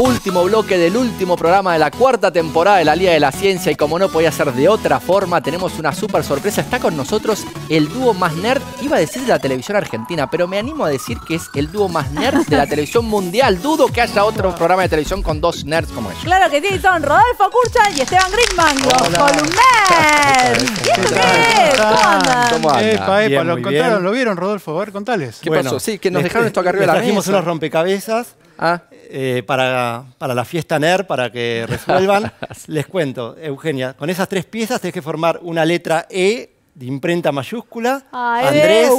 Último bloque del último programa de la cuarta temporada de la Liga de la Ciencia y como no podía ser de otra forma, tenemos una super sorpresa. Está con nosotros el dúo más nerd, iba a decir de la televisión argentina, pero me animo a decir que es el dúo más nerd de la televisión mundial. Dudo que haya otro programa de televisión con dos nerds como ellos. Claro que sí, son Rodolfo Curcha y Esteban Gritman, los columners. ¿Qué es? ¿Cómo andan? ¿Cómo andan? lo contaron, lo vieron Rodolfo, a ver, contales. ¿Qué pasó? Sí, que nos dejaron esto acá arriba de la mesa. Trajimos unos rompecabezas Ah. Eh, para, para, la fiesta NER, para que resuelvan. Les cuento, Eugenia, con esas tres piezas tenés que formar una letra E de imprenta mayúscula. Ah, Andrés,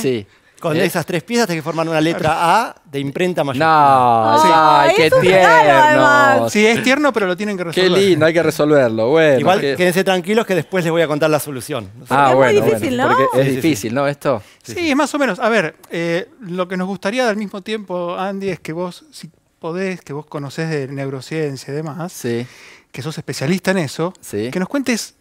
Sí. Con ¿Eh? esas tres piezas que forman una letra A de imprenta mayúscula. No, ay, qué tierno. Sí, es tierno, pero lo tienen que resolver. Qué lindo, hay que resolverlo. Bueno, Igual quédense tranquilos que después les voy a contar la solución. Ah, es difícil, ¿no? es difícil, ¿no? Esto. Sí, es más o menos. A ver, eh, lo que nos gustaría al mismo tiempo, Andy, es que vos, si podés, que vos conocés de neurociencia y demás, que sos especialista en eso, que nos cuentes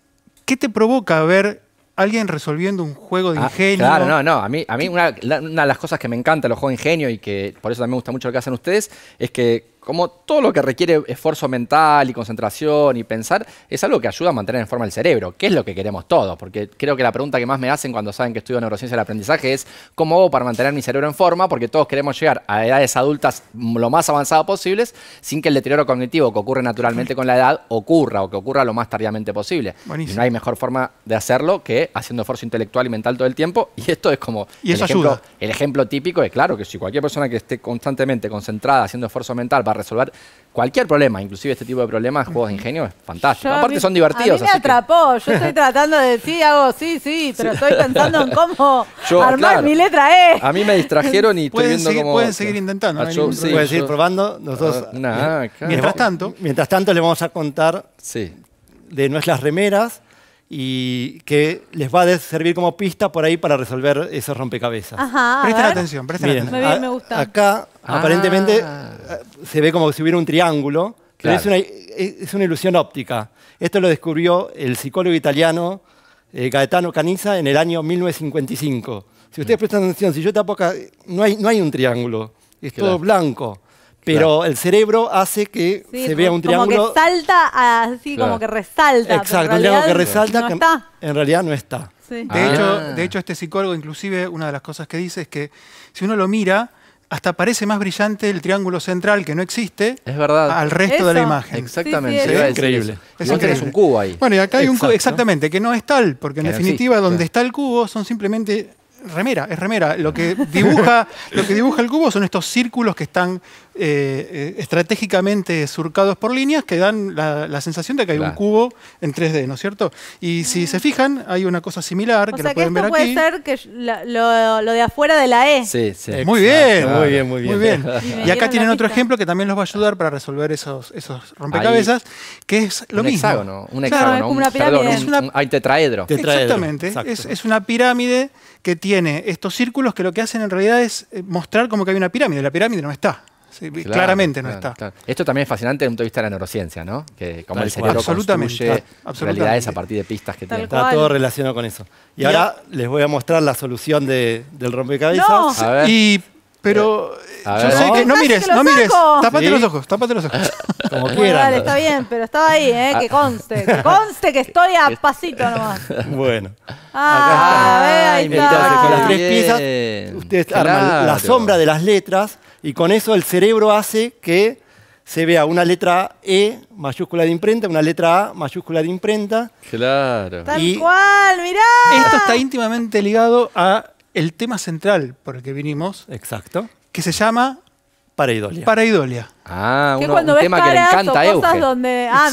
qué te provoca ver alguien resolviendo un juego de ah, ingenio. claro, no, no. A mí, a mí una, de las cosas que me encanta los juegos de ingenio y que por eso también me gusta mucho lo que hacen ustedes es que como todo lo que requiere esfuerzo mental y concentración y pensar, es algo que ayuda a mantener en forma el cerebro, que es lo que queremos todos, porque creo que la pregunta que más me hacen cuando saben que estudio neurociencia del aprendizaje es cómo hago para mantener mi cerebro en forma, porque todos queremos llegar a edades adultas lo más avanzadas posibles sin que el deterioro cognitivo que ocurre naturalmente con la edad ocurra o que ocurra lo más tardíamente posible. Y no hay mejor forma de hacerlo que haciendo esfuerzo intelectual y mental todo el tiempo, y esto es como ¿Y el, ejemplo, el, ejemplo, típico es claro que si cualquier persona que esté constantemente concentrada haciendo esfuerzo mental resolver cualquier problema, inclusive este tipo de problemas, juegos de ingenio, es fantástico. Aparte son divertidos. A me atrapó, yo estoy tratando de decir, hago sí, sí, pero estoy pensando en cómo armar mi letra E. A mí me distrajeron y estoy pueden viendo seguir, Pueden seguir intentando, Pueden seguir probando, ah, Mientras tanto... Mientras tanto le vamos a contar de nuestras remeras y que les va a servir como pista por ahí para resolver esos rompecabezas. Ajá, presten atención, presten atención. Acá ah. aparentemente eh, se ve como si hubiera un triángulo, pero es una, es una, ilusión óptica. Esto lo descubrió el psicólogo italiano eh, Gaetano Caniza en el año 1955. Si ustedes mm. prestan atención, si yo tapo no hay, no hay un triángulo, es todo blanco. Pero el cerebro hace que se vea un triángulo. Como que salta, así como que resalta. Exacto, un triángulo que resalta que en realidad no está. Ah. De, hecho, este psicólogo, inclusive, una de las cosas que dice es que si uno lo mira, hasta parece más brillante el triángulo central que no existe al resto de la imagen. Exactamente, es increíble. Es increíble. un cubo ahí. Bueno, y acá hay un cubo, exactamente, que no es tal, porque en definitiva donde está el cubo son simplemente remera, es remera. Lo que dibuja, lo que dibuja el cubo son estos círculos que están eh, eh, estratégicamente surcados por líneas que dan la, sensación de que hay un cubo en 3D, ¿no es cierto? Y si se mm. fijan, hay una cosa similar que lo pueden ver puede ser lo, de afuera de la E. Sí, sí. muy, bien, muy bien, muy bien, y, acá tienen otro ejemplo que también los va a ayudar para resolver esos, rompecabezas, que es lo mismo. Hexágono, un es una, pirámide tetraedro. tetraedro. Exactamente, es, es una pirámide que tiene estos círculos que lo que hacen en realidad es eh, mostrar como que hay una pirámide. La pirámide no está. Sí, claramente no está. Esto también es fascinante desde el punto de vista de la neurociencia, ¿no? Que como el cerebro absolutamente, construye absolutamente. realidades a partir de pistas que tiene. Está todo relacionado con eso. Y, ahora les voy a mostrar la solución del rompecabezas. No. Y pero yo sé que no mires, no mires. Tapate los ojos, tapate los ojos. Como quieras. está bien, pero estaba ahí, ¿eh? Ah. que conste. Que conste que estoy a pasito nomás. Bueno. Ah, A ver, ahí está. con las tres piezas, ustedes arman la sombra de las letras y con eso el cerebro hace que se vea una letra E mayúscula de imprenta, una letra A mayúscula de imprenta. Claro. Tal cual, mirá. Esto está íntimamente ligado a el tema central por el que vinimos. Exacto. Que se llama para Paraidolia. Ah, un tema que le encanta ah, me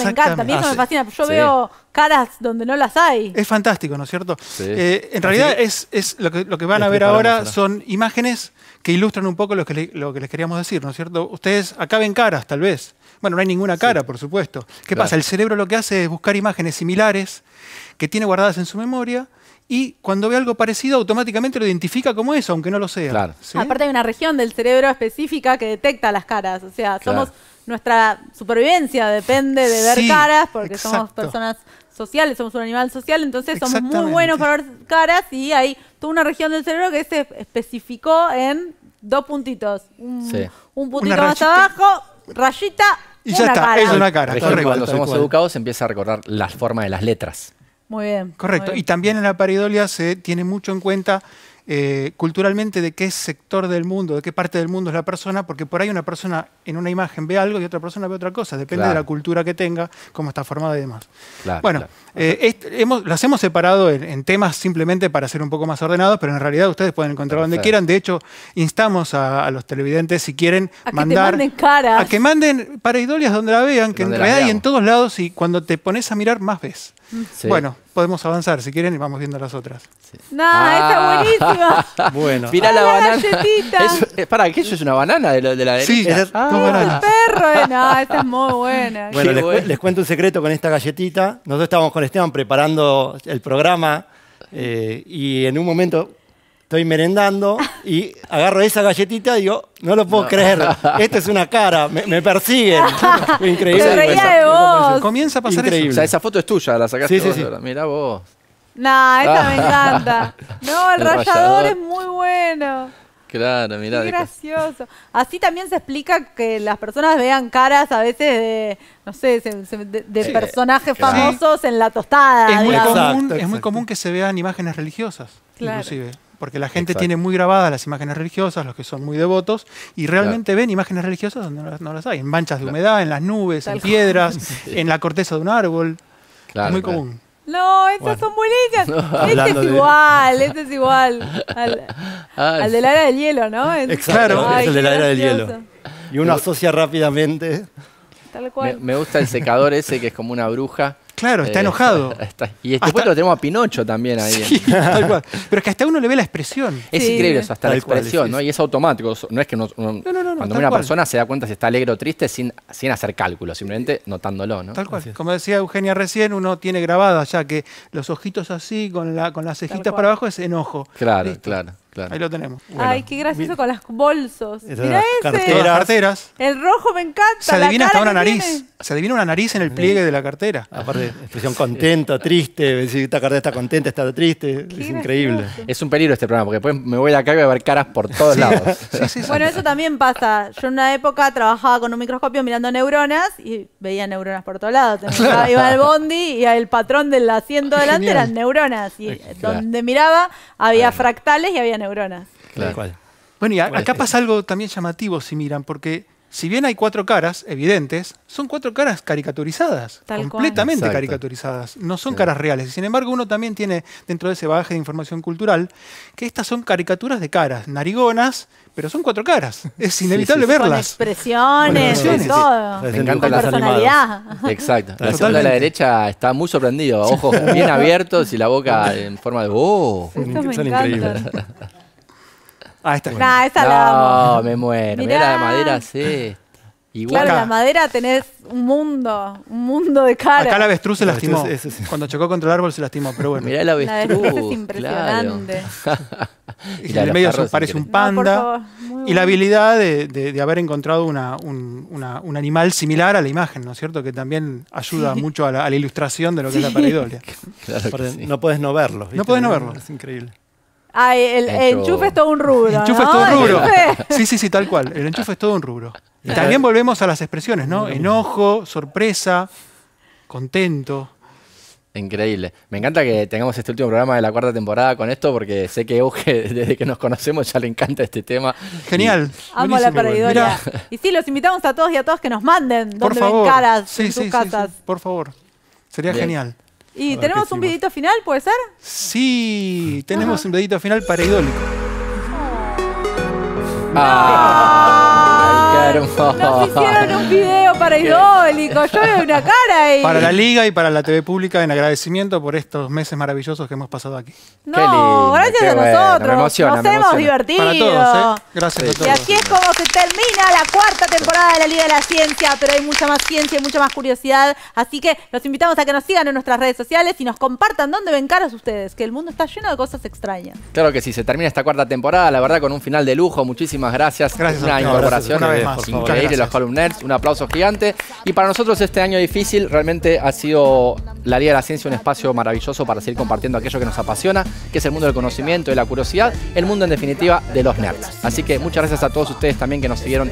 encanta, a eso me fascina. Ah, yo veo caras donde no las hay. Es fantástico, ¿no es cierto? Eh, en realidad es, lo, que, lo que van a ver ahora son imágenes que ilustran un poco lo que, lo que les queríamos decir, ¿no es cierto? Ustedes acá ven caras, tal vez. Bueno, no hay ninguna cara, por supuesto. ¿Qué pasa? El cerebro lo que hace es buscar imágenes similares que tiene guardadas en su memoria y cuando ve algo parecido automáticamente lo identifica como eso, aunque no lo sea. Aparte hay una región del cerebro específica que detecta las caras, o sea, somos nuestra supervivencia depende de ver caras porque somos personas sociales, somos un animal social, entonces somos muy buenos para ver caras y hay toda una región del cerebro que se especificó en dos puntitos, un, puntito más abajo, rayita y una ya está, cara. es una cara. cuando somos educados empieza a recordar la forma de las letras. Muy bien. Correcto. Y también en la paridolia se tiene mucho en cuenta eh, culturalmente de qué sector del mundo, de qué parte del mundo es la persona, porque por ahí una persona en una imagen ve algo y otra persona ve otra cosa, depende de la cultura que tenga, cómo está formada y demás. bueno, eh, las hemos separado en, temas simplemente para ser un poco más ordenados, pero en realidad ustedes pueden encontrar donde quieran. De hecho, instamos a, los televidentes, si quieren, a mandar. Que a que manden pareidolias donde la vean, que en realidad hay en todos lados y cuando te pones a mirar, más ves. Bueno, podemos avanzar si quieren y vamos viendo las otras. No, ah. está buenísima. bueno, mirá ah. la, Es, eh, para, ¿qué eso es una banana de, la, de la Sí, es, ah, banana. El perro, eh. no, esta es muy buena. Bueno, les, cuento un secreto con esta galletita. Nosotros estábamos con Esteban preparando el programa eh, y en un momento estoy merendando y agarro esa galletita y digo, no lo puedo creer, esta es una cara, me, persiguen. Increíble. Se reía de vos. Comienza a pasar Increíble. eso. O sea, esa foto es tuya, la sacaste sí, sí, vos. Sí. Mirá vos. Nah, esta me ah. encanta. No, el, rayador es muy bueno. Claro, mirá. Qué gracioso. Así también se explica que las personas vean caras a veces de, no sé, de, personajes famosos en la tostada. Es muy, común, es muy común que se vean imágenes religiosas, claro. inclusive porque la gente tiene muy grabadas las imágenes religiosas, los que son muy devotos, y realmente ven imágenes religiosas donde no, las, hay, en manchas de humedad, en las nubes, en piedras, en la corteza de un árbol. es muy común. No, estas son bonitas. este es igual, este es igual. Al, del ah, al del hielo, ¿no? Exacto, es el de del hielo. Y uno asocia rápidamente. Tal cual. me gusta el secador ese que es como una bruja Claro, está eh, enojado. y después lo tenemos a Pinocho también ahí. Pero es que hasta uno le ve la expresión. Es increíble, eso, hasta la expresión, ¿no? Y es automático. No es que uno, cuando una persona se da cuenta si está alegre o triste sin, sin hacer cálculos, simplemente notándolo, ¿no? Tal cual. Como decía Eugenia recién, uno tiene grabada ya que los ojitos así, con, la, con las cejitas para abajo, es enojo. Claro, claro. Ahí lo tenemos. Ay, qué gracioso con los bolsos. Mira Carteras. El rojo me encanta. Se adivina hasta una nariz. Se adivina una nariz en el pliegue de la cartera. Ah, aparte, expresión contenta, triste. Si esta cartera está contenta, está triste. es increíble. Es un peligro este programa, porque después me voy de acá y voy a ver caras por todos lados. Sí, bueno, eso también pasa. Yo en una época trabajaba con un microscopio mirando neuronas y veía neuronas por todos lados. Iba, al bondi y el patrón del asiento delante eran neuronas. Y donde miraba había fractales y había neuronas neuronas. Bueno, y acá pasa algo también llamativo si miran, porque si bien hay cuatro caras evidentes, son cuatro caras caricaturizadas, completamente caricaturizadas, no son caras reales. Sin embargo, uno también tiene dentro de ese bagaje de información cultural que estas son caricaturas de caras, narigonas, pero son cuatro caras. Es inevitable verlas. Con expresiones, todo. Me encanta la personalidad. Exacto. La segunda de la derecha está muy sorprendido, ojos bien abiertos y la boca en forma de ¡oh! me son Ah, esta es la amo. No, me muero. Mirá. la madera, sí. Claro, en la madera tenés un mundo, un mundo de caras Acá la avestruz se lastimó. Cuando chocó contra el árbol se lastimó, pero bueno. Mirá la avestruz. es impresionante. Y en el medio parece un panda. Y la habilidad de, haber encontrado un, animal similar a la imagen, ¿no es cierto? Que también ayuda mucho a la, ilustración de lo que es la pareidolia. Claro No puedes no verlo. No podés no verlo. Es increíble. Ah, el, enchufe es todo un rubro. enchufe es todo un rubro. Sí, sí, sí, tal cual. El enchufe es todo un rubro. Y también volvemos a las expresiones, ¿no? Enojo, sorpresa, contento. Increíble. Me encanta que tengamos este último programa de la cuarta temporada con esto, porque sé que Euge, desde que nos conocemos, ya le encanta este tema. Genial. Amo la perdidora. Y sí, los invitamos a todos y a todas que nos manden donde ven caras en sus sí, casas. por favor. Sería genial. ¿Y ah, tenemos un videito final, puede ser? Sí, tenemos un videito final para Idólico. Ah. hicieron un video para Idólico. Yo de una cara ahí. Para la Liga y para la TV Pública, en agradecimiento por estos meses maravillosos que hemos pasado aquí. No, gracias a nosotros. Nos hemos divertido. Para todos, ¿eh? Gracias a todos. Y aquí es como se termina la cuarta temporada de la Liga de la Ciencia, pero hay mucha más ciencia y mucha más curiosidad. Así que los invitamos a que nos sigan en nuestras redes sociales y nos compartan dónde ven caras ustedes, que el mundo está lleno de cosas extrañas. Claro que sí, se termina esta cuarta temporada, la verdad, con un final de lujo. Muchísimas gracias. Gracias. Una incorporación. Una vez más los Column Un aplauso gigante. Y para nosotros este año difícil realmente ha sido la Liga de la Ciencia un espacio maravilloso para seguir compartiendo aquello que nos apasiona, que es el mundo del conocimiento, de la curiosidad, el mundo en definitiva de los nerds. Así que muchas gracias a todos ustedes también que nos siguieron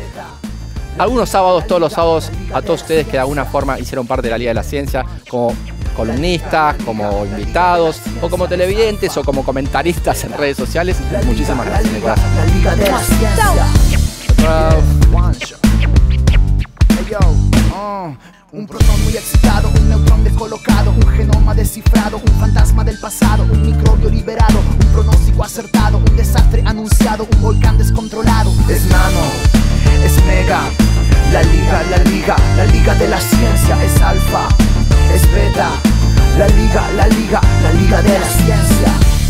algunos sábados, todos los sábados, a todos ustedes que de alguna forma hicieron parte de la Liga de la Ciencia, como columnistas, como invitados, o como televidentes, o como comentaristas en redes sociales. Muchísimas gracias, Uh, un protón muy excitado, un neutrón descolocado, un genoma descifrado, un fantasma del pasado, un microbio liberado, un pronóstico acertado, un desastre anunciado, un volcán descontrolado. Es nano, es mega, la liga, la liga, la liga de la ciencia, es alfa, es beta, la liga, la liga, la liga de la ciencia.